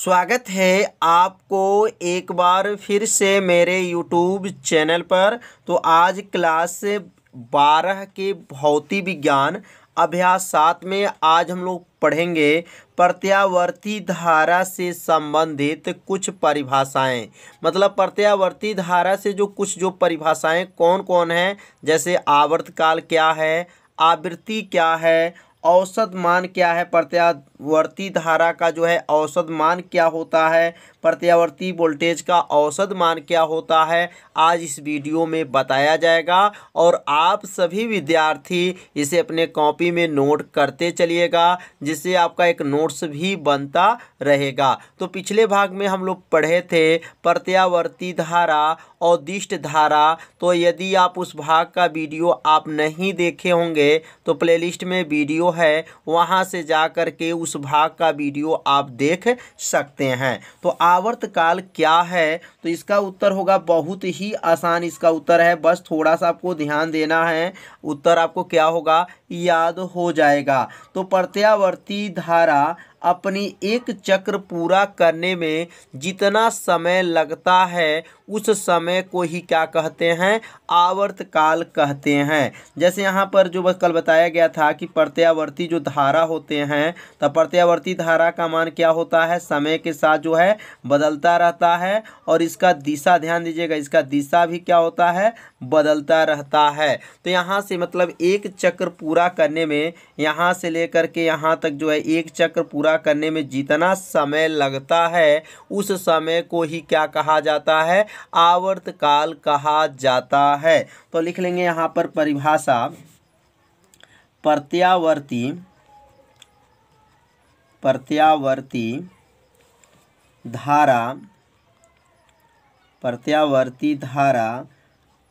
स्वागत है आपको एक बार फिर से मेरे यूट्यूब चैनल पर तो आज क्लास बारह के भौतिक विज्ञान अभ्यास सात में आज हम लोग पढ़ेंगे प्रत्यावर्ती धारा से संबंधित कुछ परिभाषाएं मतलब प्रत्यावर्ती धारा से जो कुछ जो परिभाषाएं कौन कौन हैं जैसे आवर्तकाल क्या है आवृत्ति क्या है औसत मान क्या है प्रत्यावर्ती धारा का जो है औसत मान क्या होता है प्रत्यावर्ती वोल्टेज का औसत मान क्या होता है आज इस वीडियो में बताया जाएगा और आप सभी विद्यार्थी इसे अपने कॉपी में नोट करते चलिएगा जिससे आपका एक नोट्स भी बनता रहेगा तो पिछले भाग में हम लोग पढ़े थे प्रत्यावर्ती धारा और दिष्ट धारा तो यदि आप उस भाग का वीडियो आप नहीं देखे होंगे तो प्लेलिस्ट में वीडियो है वहाँ से जा कर के उस भाग का वीडियो आप देख सकते हैं तो आवर्त काल क्या है तो इसका उत्तर होगा बहुत ही आसान इसका उत्तर है बस थोड़ा सा आपको ध्यान देना है उत्तर आपको क्या होगा याद हो जाएगा तो प्रत्यावर्ती धारा अपनी एक चक्र पूरा करने में जितना समय लगता है उस समय को ही क्या कहते हैं आवर्त काल कहते हैं जैसे यहाँ पर जो बस कल बताया गया था कि प्रत्यावर्ती जो धारा होते हैं तो प्रत्यावर्ती धारा का मान क्या होता है समय के साथ जो है बदलता रहता है और इसका दिशा ध्यान दीजिएगा इसका दिशा भी क्या होता है बदलता रहता है तो यहाँ से मतलब एक चक्र पूरा करने में यहाँ से लेकर के यहाँ तक जो है एक चक्र पूरा करने में जितना समय लगता है उस समय को ही क्या कहा जाता है आवर्त काल कहा जाता है तो लिख लेंगे यहाँ पर परिभाषा प्रत्यावर्ती प्रत्यावर्ती धारा प्रत्यावर्ती धारा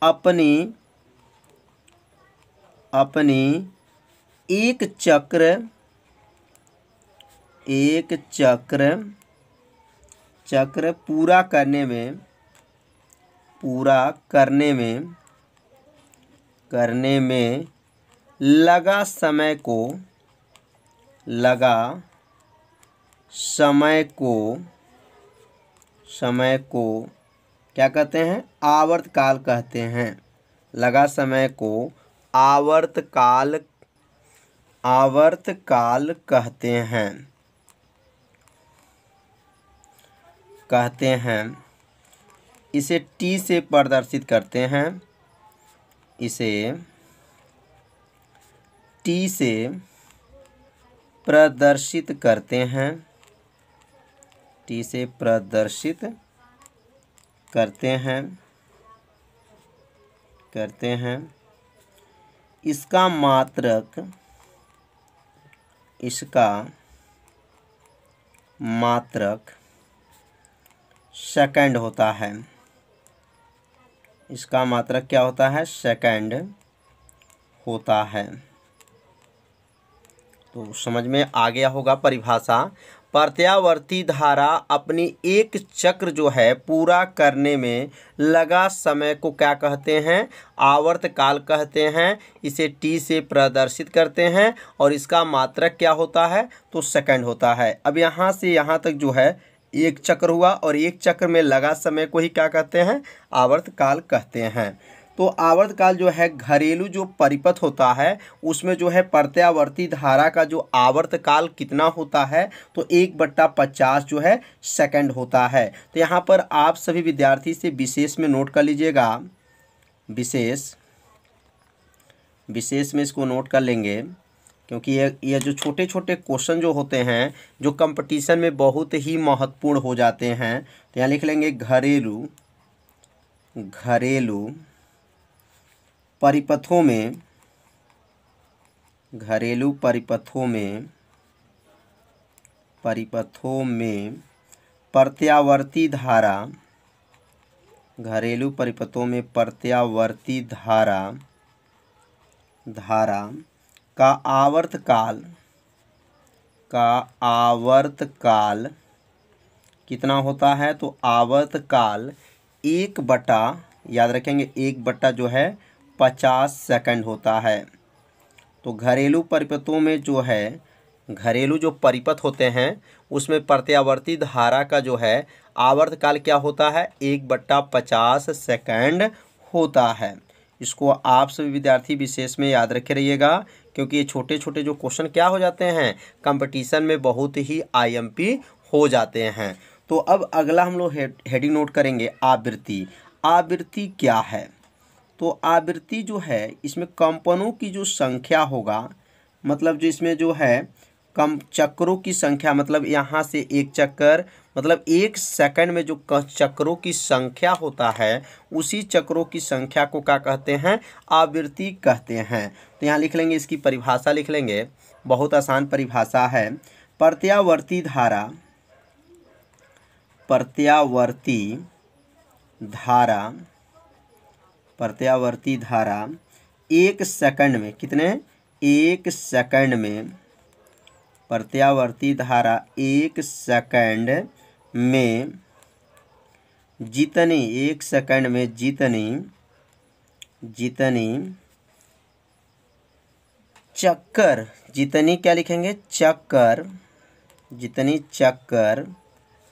अपनी अपनी एक चक्र एक चक्र चक्र पूरा करने में पूरा करने में करने में लगा समय को लगा समय को समय को क्या कहते हैं आवर्तकाल कहते हैं लगा समय को आवर्तकाल आवर्तकाल कहते हैं कहते हैं इसे टी से प्रदर्शित करते हैं इसे टी से प्रदर्शित करते हैं टी से प्रदर्शित करते हैं करते हैं इसका मात्रक इसका मात्रक सेकंड होता है इसका मात्रक क्या होता है सेकंड होता है तो समझ में आ गया होगा परिभाषा प्रत्यावर्ती धारा अपनी एक चक्र जो है पूरा करने में लगा समय को क्या कहते हैं आवर्त काल कहते हैं इसे टी से प्रदर्शित करते हैं और इसका मात्रक क्या होता है तो सेकंड होता है अब यहाँ से यहाँ तक जो है एक चक्र हुआ और एक चक्र में लगा समय को ही क्या कहते हैं आवर्त काल कहते हैं तो आवर्त काल जो है घरेलू जो परिपथ होता है उसमें जो है प्रत्यावर्ती धारा का जो आवर्त काल कितना होता है तो एक बट्टा पचास जो है सेकंड होता है तो यहाँ पर आप सभी विद्यार्थी से विशेष में नोट कर लीजिएगा विशेष विशेष में इसको नोट कर लेंगे क्योंकि ये ये जो छोटे छोटे क्वेश्चन जो होते हैं जो कंपटीशन में बहुत ही महत्वपूर्ण हो जाते हैं तो यहाँ लिख लेंगे घरेलू घरेलू परिपथों में घरेलू परिपथों में परिपथों में प्रत्यावर्ती धारा घरेलू परिपथों में प्रत्यावर्ती धारा धारा का आवर्तकाल का आवर्तकाल कितना होता है तो आवर्तकाल एक बटा याद रखेंगे एक बटा जो है पचास सेकंड होता है तो घरेलू परिपथों में जो है घरेलू जो परिपथ होते हैं उसमें प्रत्यावर्ती धारा का जो है आवर्तकाल क्या होता है एक बट्टा पचास सेकेंड होता है इसको आप सभी विद्यार्थी विशेष में याद रखे रहिएगा क्योंकि ये छोटे छोटे जो क्वेश्चन क्या हो जाते हैं कंपटीशन में बहुत ही आईएमपी हो जाते हैं तो अब अगला हम लोग हेडिंग नोट करेंगे आवृत्ति आवृत्ति क्या है तो आवृत्ति जो है इसमें कंपनों की जो संख्या होगा मतलब जो इसमें जो है कम चक्रों की संख्या मतलब यहाँ से एक चक्कर मतलब एक सेकंड में जो चक्रों की संख्या होता है उसी चक्रों की संख्या को क्या कहते हैं आवृत्ति कहते हैं तो यहाँ लिख लेंगे इसकी परिभाषा लिख लेंगे बहुत आसान परिभाषा है प्रत्यावर्ती धारा प्रत्यावर्ती धारा प्रत्यावर्ती धारा एक सेकंड में कितने एक सेकंड में प्रत्यावर्ती धारा एक सेकंड में जितनी एक सेकंड में जितनी जितनी चक्कर जितनी क्या लिखेंगे चक्कर जितनी चक्कर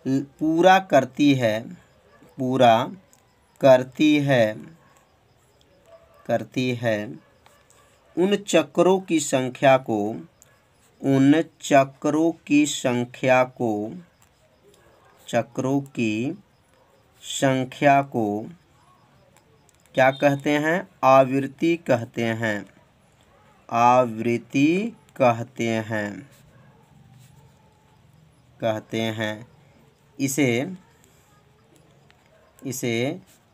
पूरा करती है पूरा करती है करती है उन चक्रों की संख्या को उन चक्रों की संख्या को चक्रों की संख्या को क्या कहते हैं आवृत्ति कहते हैं आवृत्ति कहते हैं कहते हैं इसे इसे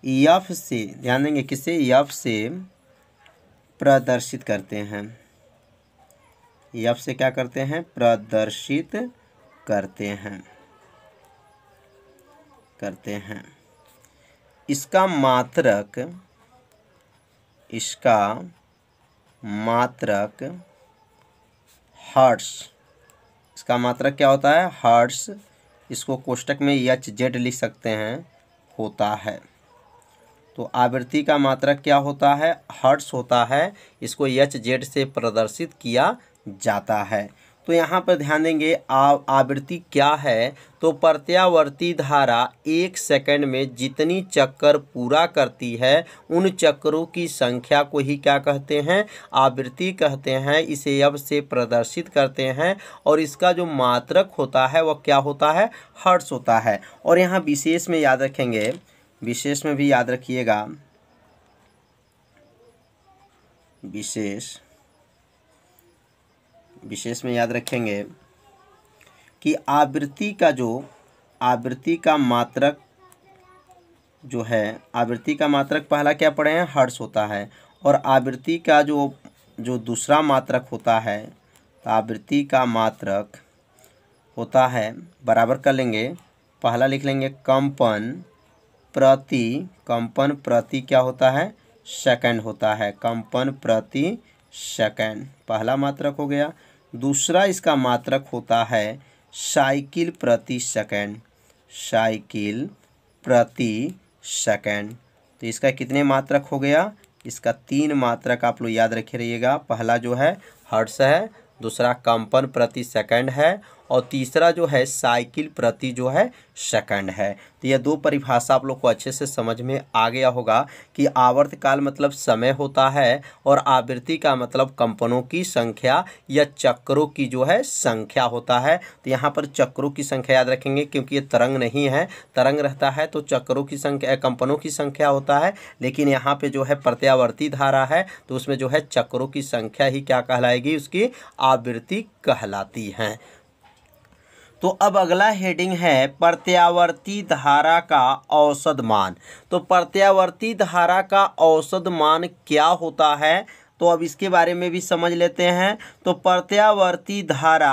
यफ से ध्यान देंगे किसे यफ से प्रदर्शित करते हैं यफ से क्या करते हैं प्रदर्शित करते हैं करते हैं इसका मात्रक इसका मात्रक हर्ट्स इसका मात्रक क्या होता है हर्ट्स इसको कोष्टक में यच जेड लिख सकते हैं होता है तो आवृत्ति का मात्रक क्या होता है हर्ट्स होता है इसको यच जेड से प्रदर्शित किया जाता है तो यहाँ पर ध्यान देंगे आवृत्ति क्या है तो प्रत्यावर्ती धारा एक सेकंड में जितनी चक्कर पूरा करती है उन चक्करों की संख्या को ही क्या कहते हैं आवृत्ति कहते हैं इसे अब से प्रदर्शित करते हैं और इसका जो मात्रक होता है वह क्या होता है हर्ष होता है और यहाँ विशेष में याद रखेंगे विशेष में भी याद रखिएगा विशेष विशेष में याद रखेंगे कि आवृत्ति का जो आवृत्ति का मात्रक जो है आवृत्ति का मात्रक पहला क्या पढ़े हैं हर्ष होता है और आवृत्ति का जो जो दूसरा मात्रक होता है तो आवृत्ति का मात्रक होता है बराबर कर लेंगे पहला लिख लेंगे कंपन प्रति कंपन प्रति क्या होता है सेकंड होता है कंपन प्रति सेकंड पहला मात्रक हो गया दूसरा इसका मात्रक होता है साइकिल प्रति सेकेंड साइकिल प्रति सेकेंड तो इसका कितने मात्रक हो गया इसका तीन मात्रक आप लोग याद रखे रहिएगा पहला जो है हर्ट्स है दूसरा कंपन प्रति सेकंड है और तीसरा जो है साइकिल प्रति जो है सेकंड है तो यह दो परिभाषा आप लोग को अच्छे से समझ में आ गया होगा कि आवर्त काल मतलब समय होता है और आवृत्ति का मतलब कंपनों की संख्या या चक्रों की जो है संख्या होता है तो यहाँ पर चक्रों की संख्या याद रखेंगे क्योंकि ये तरंग नहीं है तरंग रहता है तो चक्रों की संख्या कंपनों की संख्या होता है लेकिन यहाँ पर जो है प्रत्यावर्ती धारा है तो उसमें जो है चक्रों की संख्या ही क्या कहलाएगी उसकी आवृत्ति कहलाती हैं तो अब अगला हेडिंग है प्रत्यावर्ती धारा का औसत मान तो प्रत्यावर्ती धारा का औसत मान क्या होता है तो अब इसके बारे में भी समझ लेते हैं तो प्रत्यावर्ती धारा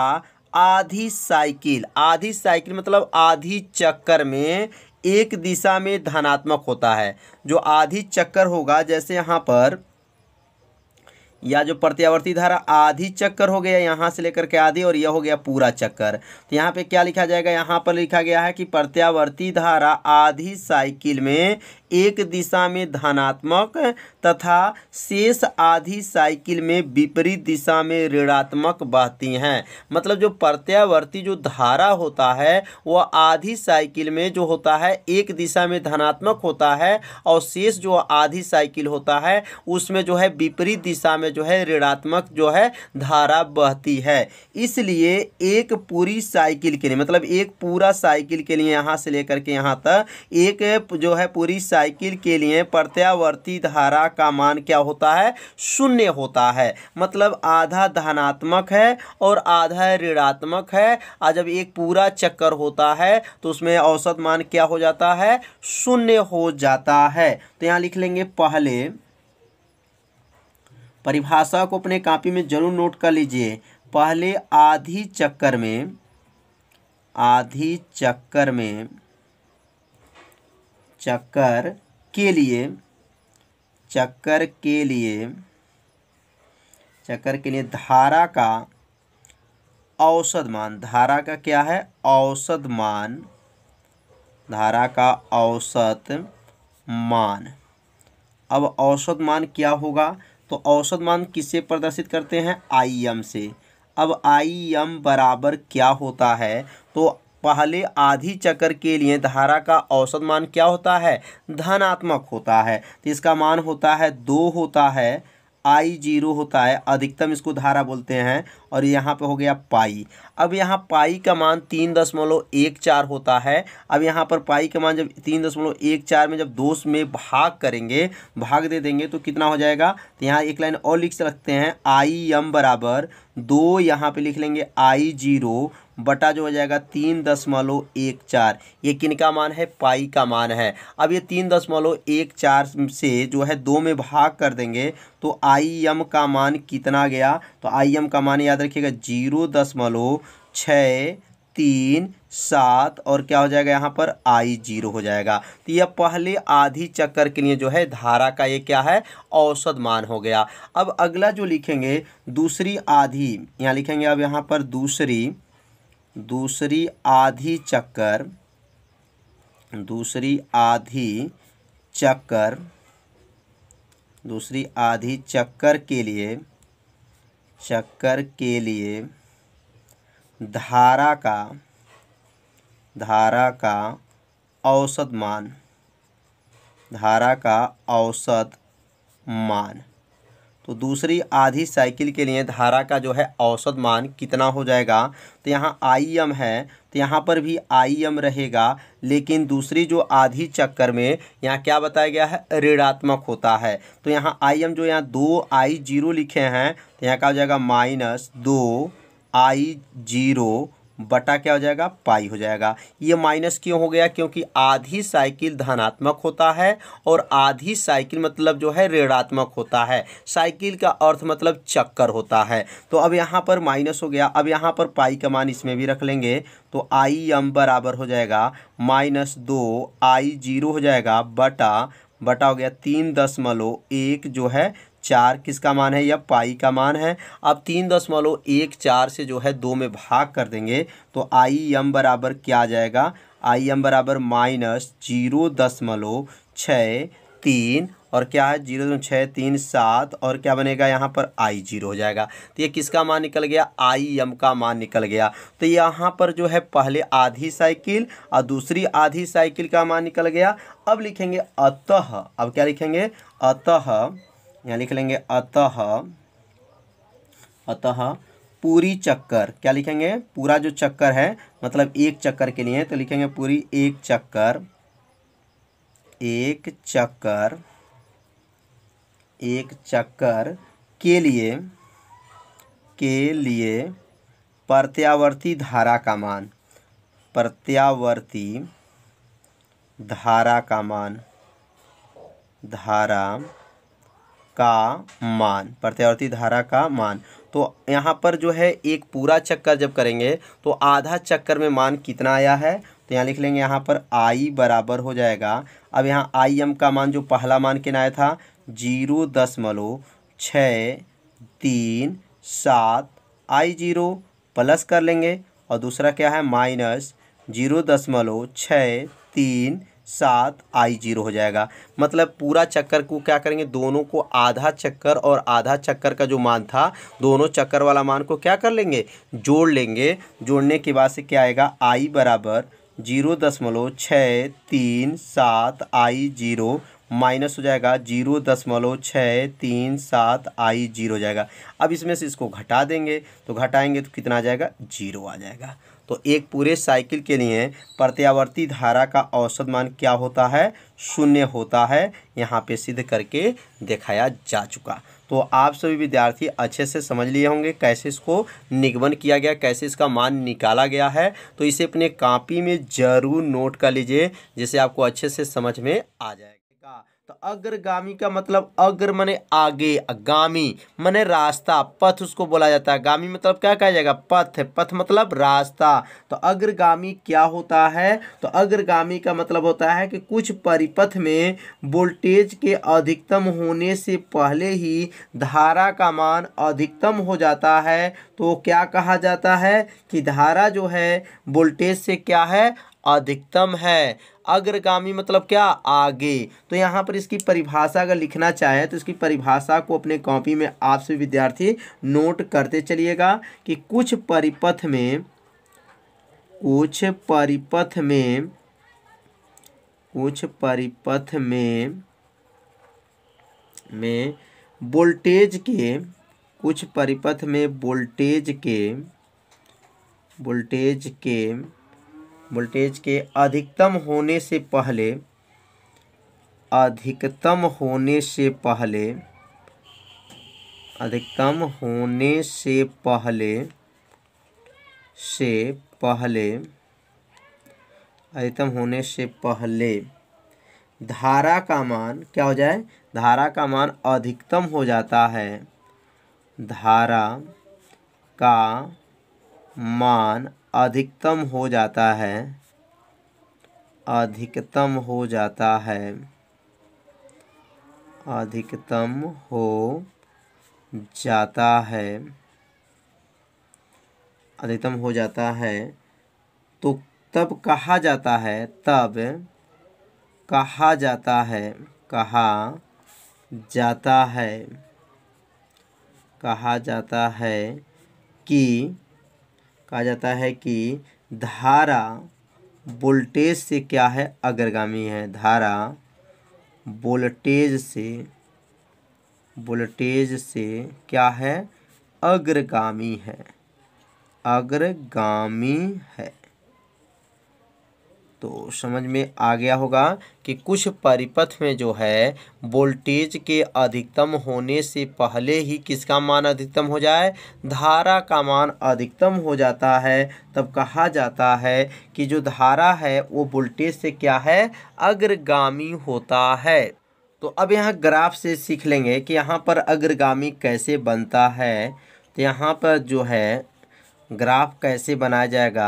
आधी साइकिल आधी साइकिल मतलब आधी चक्कर में एक दिशा में धनात्मक होता है जो आधी चक्कर होगा जैसे यहाँ पर या जो प्रत्यावर्ती धारा आधी चक्कर हो गया यहाँ से लेकर के आधी और यह हो गया पूरा चक्कर तो यहाँ पे क्या लिखा जाएगा यहाँ पर लिखा गया है कि प्रत्यावर्ती धारा आधी साइकिल में एक दिशा में धनात्मक तथा शेष आधी साइकिल में विपरीत दिशा में ऋणात्मक बहती हैं मतलब जो प्रत्यावर्ती जो धारा होता है वह आधी साइकिल में जो होता है एक दिशा में धनात्मक होता है और शेष जो आधी साइकिल होता है उसमें जो है विपरीत दिशा में जो है ऋणात्मक जो है धारा बहती है इसलिए एक पूरी साइकिल के लिए मतलब एक पूरा साइकिल के लिए यहाँ से लेकर के यहाँ तक एक जो है पूरी साइकिल के लिए प्रत्यावर्ती धारा का मान क्या होता है शून्य होता है मतलब आधा धनात्मक है और आधा ऋणात्मक है और जब एक पूरा चक्कर होता है तो उसमें औसत मान क्या हो जाता है शून्य हो जाता है तो यहाँ लिख लेंगे पहले परिभाषा को अपने कापी में जरूर नोट कर लीजिए पहले आधी चक्कर में आधी चक्कर में चक्कर के लिए चक्कर के लिए चक्कर के लिए धारा का औसत मान धारा का क्या है औसत मान धारा का औसत मान अब औसत मान क्या होगा तो औसत मान किससे प्रदर्शित करते हैं आई एम से अब आई एम बराबर क्या होता है तो पहले आधी चक्र के लिए धारा का औसत मान क्या होता है धनात्मक होता है तो इसका मान होता है दो होता है आई जीरो होता है अधिकतम इसको धारा बोलते हैं और यहाँ पे हो गया पाई अब यहाँ पाई का मान तीन दशमलव एक चार होता है अब यहाँ पर पाई का मान जब तीन दशमलव एक चार में जब दोष में भाग करेंगे भाग दे देंगे तो कितना हो जाएगा तो यहाँ एक लाइन और लिख सकते हैं आई एम बराबर दो यहाँ पे लिख लेंगे आई जीरो बटा जो हो जाएगा तीन दशमलव एक चार ये किन का मान है पाई का मान है अब ये तीन दशमलव एक चार से जो है दो में भाग कर देंगे तो आई एम का मान कितना गया तो आई एम का मान याद रखिएगा जीरो दशमलव छ तीन सात और क्या हो जाएगा यहाँ पर आई जीरो हो जाएगा तो यह पहले आधी चक्कर के लिए जो है धारा का ये क्या है औसत मान हो गया अब अगला जो लिखेंगे दूसरी आधी यहाँ लिखेंगे अब यहाँ पर दूसरी दूसरी आधी चक्कर दूसरी आधी चक्कर दूसरी आधी चक्कर के लिए चक्कर के लिए धारा का धारा का औसत मान धारा का औसत मान तो दूसरी आधी साइकिल के लिए धारा का जो है औसत मान कितना हो जाएगा तो यहाँ आई एम है तो यहाँ पर भी आई एम रहेगा लेकिन दूसरी जो आधी चक्कर में यहाँ क्या बताया गया है ऋणात्मक होता है तो यहाँ आई एम जो यहाँ दो आई जीरो लिखे हैं तो यहाँ क्या हो जाएगा माइनस दो आई जीरो बटा क्या हो जाएगा पाई हो जाएगा ये माइनस क्यों हो गया क्योंकि आधी साइकिल धनात्मक होता है और आधी साइकिल मतलब जो है ऋणात्मक होता है साइकिल का अर्थ मतलब चक्कर होता है तो अब यहाँ पर माइनस हो गया अब यहाँ पर पाई का मान इसमें भी रख लेंगे तो आई एम बराबर हो जाएगा माइनस दो आई जीरो हो जाएगा बटा बटा हो गया तीन दशमलव एक जो है चार किसका मान है यह पाई का मान है अब तीन दशमलव एक चार से जो है दो में भाग कर देंगे तो आई एम बराबर क्या आ जाएगा आई एम बराबर माइनस जीरो दशमलव छ तीन और क्या है जीरो छः तीन सात और क्या बनेगा यहाँ पर आई जीरो हो जाएगा तो ये किसका मान निकल गया आई एम का मान निकल गया तो यहाँ पर जो है पहले आधी साइकिल और दूसरी आधी साइकिल का मान निकल गया अब लिखेंगे अतः अब क्या लिखेंगे अतः यहाँ लिख लेंगे अतः अतः पूरी चक्कर क्या लिखेंगे पूरा जो चक्कर है मतलब एक चक्कर के लिए तो लिखेंगे पूरी एक चक्कर एक चक्कर एक चक्कर के लिए के लिए प्रत्यावर्ती धारा का मान प्रत्यावर्ती धारा का मान धारा का मान प्रत्यावर्ती धारा का मान तो यहाँ पर जो है एक पूरा चक्कर जब करेंगे तो आधा चक्कर में मान कितना आया है तो यहाँ लिख लेंगे यहाँ पर आई बराबर हो जाएगा अब यहाँ आई एम का मान जो पहला मान के आया था जीरो दशमलव छः तीन सात आई जीरो प्लस कर लेंगे और दूसरा क्या है माइनस जीरो दशमलव छः तीन सात आई जीरो हो जाएगा मतलब पूरा चक्कर को क्या करेंगे दोनों को आधा चक्कर और आधा चक्कर का जो मान था दोनों चक्कर वाला मान को क्या कर लेंगे जोड़ लेंगे जोड़ने के बाद से क्या आएगा आई बराबर जीरो दशमलव छः तीन सात आई जीरो माइनस हो जाएगा जीरो दशमलव छः तीन सात आई जीरो हो जाएगा अब इसमें से इसको घटा देंगे तो घटाएंगे तो कितना आ जाएगा जीरो आ जाएगा तो एक पूरे साइकिल के लिए प्रत्यावर्ती धारा का औसत मान क्या होता है शून्य होता है यहाँ पे सिद्ध करके दिखाया जा चुका तो आप सभी विद्यार्थी अच्छे से समझ लिए होंगे कैसे इसको निगमन किया गया कैसे इसका मान निकाला गया है तो इसे अपने कापी में ज़रूर नोट कर लीजिए जिसे आपको अच्छे से समझ में आ जाए अग्रगामी का मतलब अग्र मने आगे अगामी मने रास्ता पथ उसको बोला जाता है गामी मतलब क्या कहा जाएगा पथ पथ मतलब रास्ता तो अग्रगामी क्या होता है तो अग्रगामी का मतलब होता है कि कुछ परिपथ में वोल्टेज के अधिकतम होने से पहले ही धारा का मान अधिकतम हो जाता है तो क्या कहा जाता है कि धारा जो है वोल्टेज से क्या है अधिकतम है अग्रगामी मतलब क्या आगे तो यहाँ पर इसकी परिभाषा अगर लिखना चाहे तो इसकी परिभाषा को अपने कॉपी में आप सभी विद्यार्थी नोट करते चलिएगा कि कुछ परिपथ में कुछ परिपथ में कुछ परिपथ में में वोल्टेज के कुछ परिपथ में वोल्टेज के वोल्टेज के वोल्टेज के अधिकतम होने से पहले अधिकतम होने से पहले अधिकतम होने से पहले से पहले अधिकतम होने से पहले धारा का मान क्या हो जाए धारा का मान अधिकतम हो जाता है धारा का मान अधिकतम हो जाता है अधिकतम हो जाता है अधिकतम हो जाता है अधिकतम हो जाता है तो तब कहा जाता है तब कहा जाता है कहा जाता है कहा जाता है कि कहा जाता है कि धारा वोल्टेज से क्या है अग्रगामी है धारा वोल्टेज से वोल्टेज से क्या है अग्रगामी है अग्रगामी है तो समझ में आ गया होगा कि कुछ परिपथ में जो है वोल्टेज के अधिकतम होने से पहले ही किसका मान अधिकतम हो जाए धारा का मान अधिकतम हो जाता है तब कहा जाता है कि जो धारा है वो वोल्टेज से क्या है अग्रगामी होता है तो अब यहाँ ग्राफ से सीख लेंगे कि यहाँ पर अग्रगामी कैसे बनता है तो यहाँ पर जो है ग्राफ कैसे बनाया जाएगा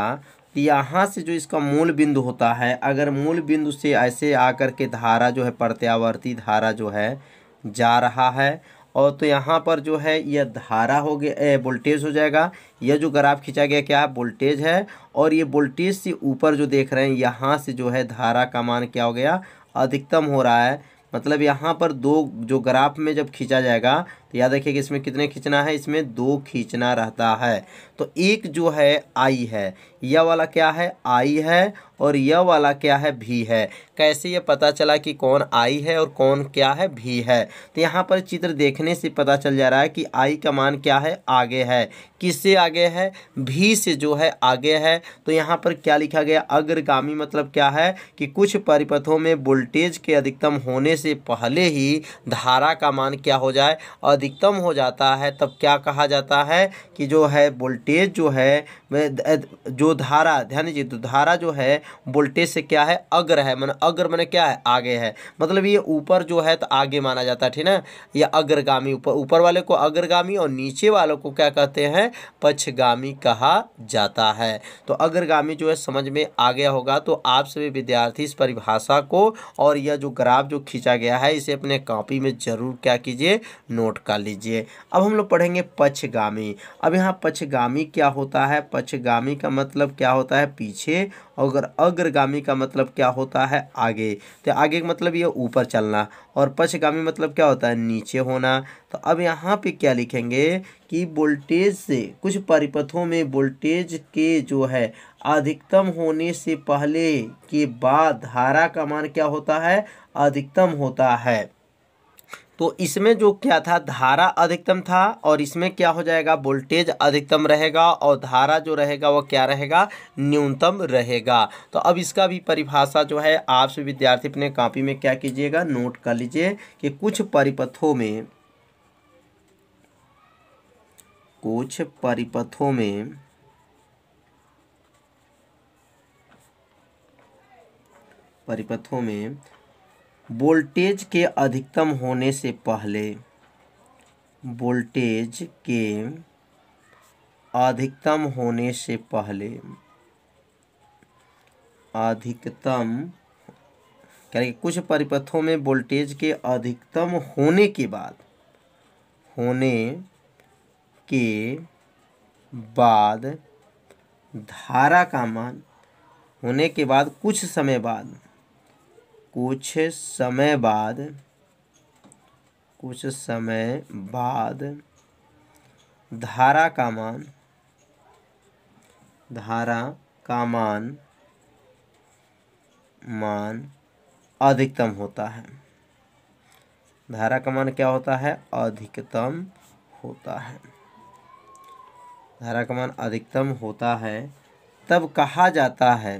यहाँ से जो इसका मूल बिंदु होता है अगर मूल बिंदु से ऐसे आकर के धारा जो है प्रत्यावर्ती धारा जो है जा रहा है और तो यहाँ पर जो है यह धारा हो गया वोल्टेज हो जाएगा यह जो ग्राफ खींचा गया क्या वोल्टेज है और ये वोल्टेज से ऊपर जो देख रहे हैं यहाँ से जो है धारा का मान क्या हो गया अधिकतम हो रहा है मतलब यहाँ पर दो जो ग्राफ में जब खींचा जाएगा तो याद रखिए कि इसमें कितने खींचना है इसमें दो खींचना रहता है तो एक जो है आई है यह वाला क्या है आई है और यह वाला क्या है भी है कैसे यह पता चला कि कौन आई है और कौन क्या है भी है तो यहाँ पर चित्र देखने से पता चल जा रहा है कि आई का मान क्या है आगे है किससे आगे है भी से जो है आगे है तो यहाँ पर क्या लिखा गया अग्रगामी मतलब क्या है कि कुछ परिपथों में वोल्टेज के अधिकतम होने से पहले ही धारा का मान क्या हो जाए और अधिकतम हो जाता है तब क्या कहा जाता है कि जो है वोल्टेज जो है जो धारा ध्यान दीजिए तो धारा जो है वोल्टेज से क्या है अग्र है मैंने अग्र मैंने क्या है आगे है मतलब ये ऊपर जो है तो आगे माना जाता है ठीक है या अग्रगामी ऊपर ऊपर वाले को अग्रगामी और नीचे वालों को क्या कहते हैं पक्षगामी कहा जाता है तो अग्रगामी जो है समझ में आ गया होगा तो आप सभी विद्यार्थी इस परिभाषा को और यह जो ग्राफ जो खींचा गया है इसे अपने कॉपी में ज़रूर क्या कीजिए नोट कर लीजिए अब हम लोग पढ़ेंगे पक्षगामी अब यहाँ पक्षगामी क्या होता है पक्षगामी का मतलब क्या होता है पीछे और अग्रगामी का मतलब क्या होता है आगे तो आगे का मतलब ये ऊपर चलना और पक्षगामी मतलब क्या होता है नीचे होना तो अब यहाँ पे क्या लिखेंगे कि वोल्टेज से कुछ परिपथों में वोल्टेज के जो है अधिकतम होने से पहले के बाद धारा का मान क्या होता है अधिकतम होता है तो इसमें जो क्या था धारा अधिकतम था और इसमें क्या हो जाएगा वोल्टेज अधिकतम रहेगा और धारा जो रहेगा वह क्या रहेगा न्यूनतम रहेगा तो अब इसका भी परिभाषा जो है आप सभी विद्यार्थी अपने कॉपी में क्या कीजिएगा नोट कर लीजिए कि कुछ परिपथों में कुछ परिपथों में परिपथों में वोल्टेज के अधिकतम होने से पहले वोल्टेज के अधिकतम होने से पहले अधिकतम क्या कुछ परिपथों में वोल्टेज के अधिकतम होने के बाद होने के बाद धारा का मान होने के बाद कुछ समय बाद कुछ समय बाद कुछ समय बाद धारा का मान धारा का मान मान अधिकतम होता है धारा का मान क्या होता है अधिकतम होता है धारा का मान अधिकतम होता है तब कहा जाता है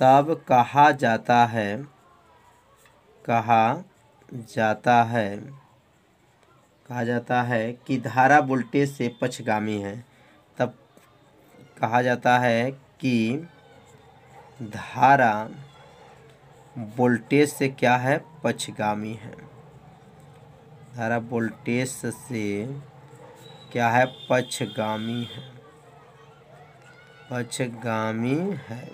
तब कहा जाता है कहा जाता है कहा जाता है कि धारा वोल्टेज से पक्षगामी है तब कहा जाता है कि धारा वोल्टेज से क्या है पक्षगामी है धारा वोल्टेज से क्या है पक्षगामी है पक्षगामी है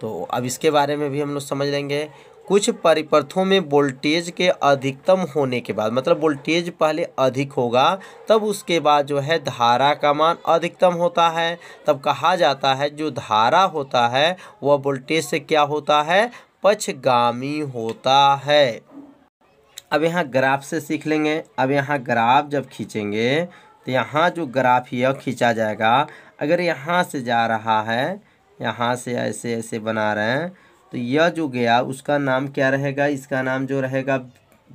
तो अब इसके बारे में भी हम लोग समझ लेंगे कुछ परिपथों में वोल्टेज के अधिकतम होने के बाद मतलब वोल्टेज पहले अधिक होगा तब उसके बाद जो है धारा का मान अधिकतम होता है तब कहा जाता है जो धारा होता है वह वोल्टेज से क्या होता है पक्षगामी होता है अब यहाँ ग्राफ से सीख लेंगे अब यहाँ ग्राफ जब खींचेंगे तो यहाँ जो ग्राफ यह खींचा जाएगा अगर यहाँ से जा रहा है यहाँ से ऐसे ऐसे बना रहे हैं तो यह जो गया उसका नाम क्या रहेगा इसका नाम जो रहेगा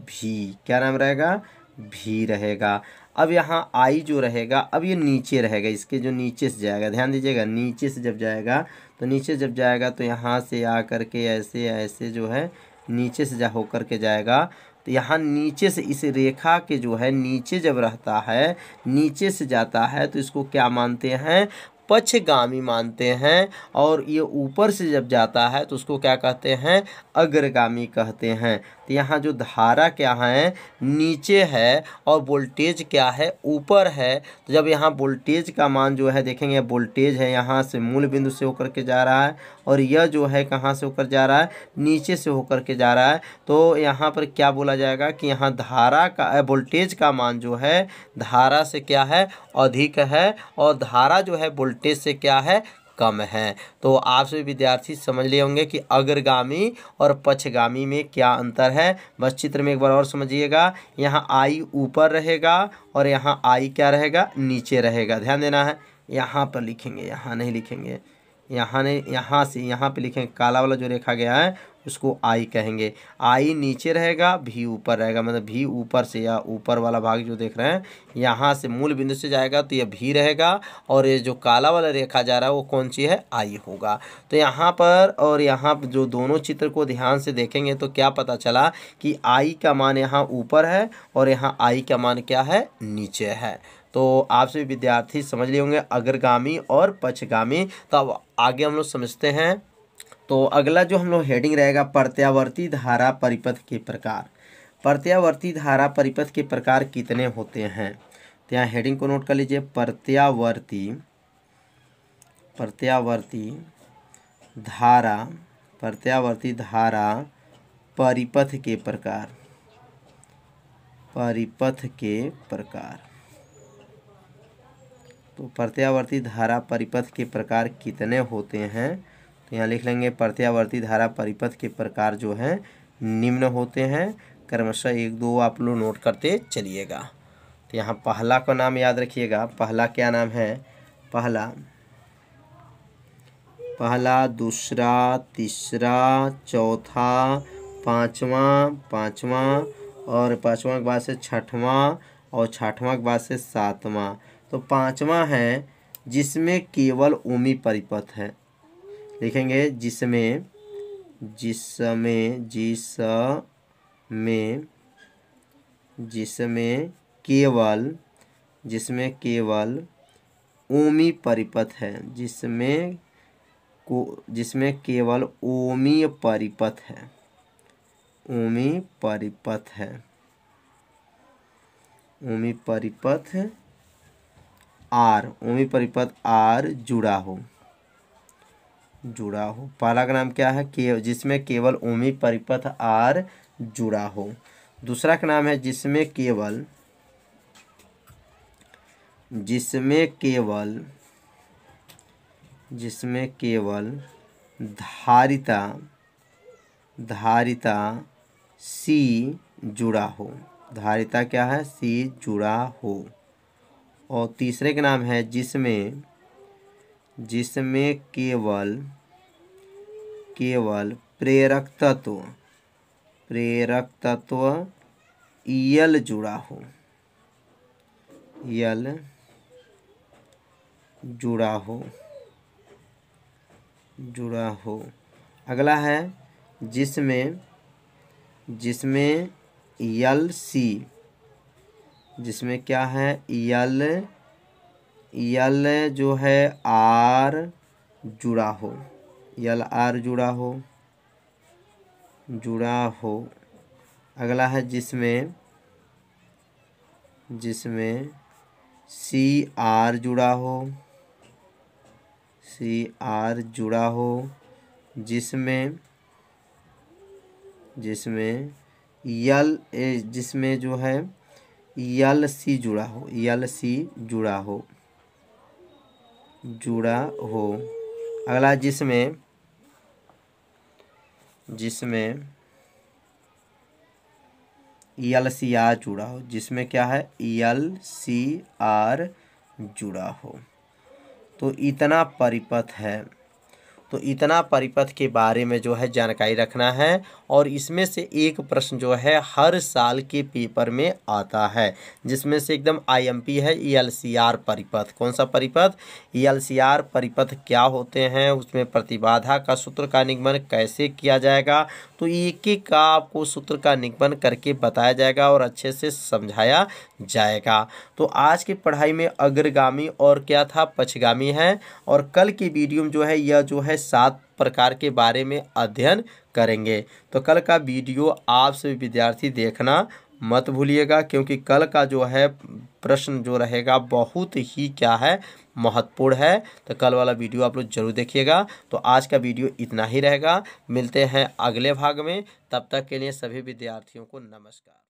भी क्या नाम रहेगा भी रहेगा अब यहाँ आई जो रहेगा अब ये नीचे रहेगा इसके जो नीचे से जाएगा ध्यान दीजिएगा नीचे से जब जाएगा तो नीचे जब जाएगा तो यहाँ से आ कर के ऐसे ऐसे जो है नीचे से जा होकर के जाएगा तो यहाँ नीचे से इस रेखा के जो है नीचे जब रहता है नीचे से जाता है तो इसको क्या मानते हैं पक्षगामी मानते हैं और ये ऊपर से जब जाता है तो उसको क्या कहते हैं अग्रगामी कहते हैं तो यहाँ जो धारा क्या है नीचे है और वोल्टेज क्या है ऊपर है तो जब यहाँ वोल्टेज का मान जो है देखेंगे वोल्टेज है यहाँ से मूल बिंदु से होकर के जा रहा है और यह जो है कहाँ से होकर जा रहा है नीचे से होकर के जा रहा है तो यहाँ पर क्या बोला जाएगा कि यहाँ धारा का वोल्टेज का मान जो है धारा से क्या है अधिक है और धारा जो है वोल्टेज परसेंटेज से क्या है कम है तो आप सभी विद्यार्थी समझ लिए होंगे कि अग्रगामी और पक्षगामी में क्या अंतर है बस चित्र में एक बार और समझिएगा यहाँ आई ऊपर रहेगा और यहाँ आई क्या रहेगा नीचे रहेगा ध्यान देना है यहाँ पर लिखेंगे यहाँ नहीं लिखेंगे यहाँ नहीं यहाँ से यहाँ पे लिखेंगे काला वाला जो रेखा गया है इसको आई कहेंगे आई नीचे रहेगा भी ऊपर रहेगा मतलब भी ऊपर से या ऊपर वाला भाग जो देख रहे हैं यहाँ से मूल बिंदु से जाएगा तो यह भी रहेगा और ये जो काला वाला रेखा जा रहा है वो कौन सी है आई होगा तो यहाँ पर और यहाँ जो दोनों चित्र को ध्यान से देखेंगे तो क्या पता चला कि आई का मान यहाँ ऊपर है और यहाँ आई का मान क्या है नीचे है तो आप सभी विद्यार्थी समझ लिए होंगे अग्रगामी और पछगामी तो अब आगे हम लोग समझते हैं तो अगला जो हम लोग हेडिंग रहेगा प्रत्यावर्ती धारा परिपथ के प्रकार प्रत्यावर्ती धारा परिपथ के प्रकार कितने होते हैं तो यहाँ हेडिंग को नोट कर लीजिए प्रत्यावर्ती प्रत्यावर्ती धारा प्रत्यावर्ती धारा परिपथ के प्रकार परिपथ के प्रकार तो प्रत्यावर्ती धारा परिपथ के प्रकार कितने होते हैं तो यहाँ लिख लेंगे प्रत्यावर्ती धारा परिपथ के प्रकार जो हैं निम्न होते हैं क्रमशः एक दो आप लोग नोट करते चलिएगा तो यहाँ पहला का नाम याद रखिएगा पहला क्या नाम है पहला पहला दूसरा तीसरा चौथा पाँचवा पाँचवा और पाँचवा के बाद से छठवा और छठवा के बाद से सातवा तो पाँचवा है जिसमें केवल ओमी परिपथ है लिखेंगे जिसमें जिसमें जिस में जिसमें केवल जिसमें केवल ओमी परिपथ है जिसमें को जिसमें केवल ओमी परिपथ है ओमी परिपथ है ओमी परिपथ आर ओमी परिपथ आर जुड़ा हो जुड़ा हो पहला का नाम क्या है के जिसमें केवल ओमी परिपथ आर जुड़ा हो दूसरा का नाम है जिसमें केवल जिसमें केवल जिसमें केवल धारिता धारिता सी जुड़ा हो धारिता क्या है सी जुड़ा हो और तीसरे का नाम है जिसमें जिसमें केवल केवल प्रेरक तत्व प्रेरक तत्व यल जुड़ा हो यल जुड़ा हो जुड़ा हो अगला है जिसमें जिसमें यल सी जिसमें क्या है यल यल जो है आर जुड़ा हो यल आर जुड़ा हो जुड़ा हो अगला है जिसमें जिसमें सी आर जुड़ा हो सी आर जुड़ा हो जिसमें जिसमें यल जिसमें जो है यल सी जुड़ा हो यल सी जुड़ा हो जुड़ा हो अगला जिसमें जिसमें एल सी आर जुड़ा हो जिसमें क्या है एल सी आर जुड़ा हो तो इतना परिपथ है तो इतना परिपथ के बारे में जो है जानकारी रखना है और इसमें से एक प्रश्न जो है हर साल के पेपर में आता है जिसमें से एकदम आईएमपी है ईएलसीआर e परिपथ कौन सा परिपथ ईएलसीआर e परिपथ क्या होते हैं उसमें प्रतिबाधा का सूत्र का निगमन कैसे किया जाएगा तो एक एक का आपको सूत्र का निगमन करके बताया जाएगा और अच्छे से समझाया जाएगा तो आज की पढ़ाई में अग्रगामी और क्या था पछगामी है और कल की वीडियो में जो है यह जो है सात प्रकार के बारे में अध्ययन करेंगे तो कल का वीडियो आप सभी विद्यार्थी देखना मत भूलिएगा क्योंकि कल का जो है प्रश्न जो रहेगा बहुत ही क्या है महत्वपूर्ण है तो कल वाला वीडियो आप लोग जरूर देखिएगा तो आज का वीडियो इतना ही रहेगा मिलते हैं अगले भाग में तब तक के लिए सभी विद्यार्थियों को नमस्कार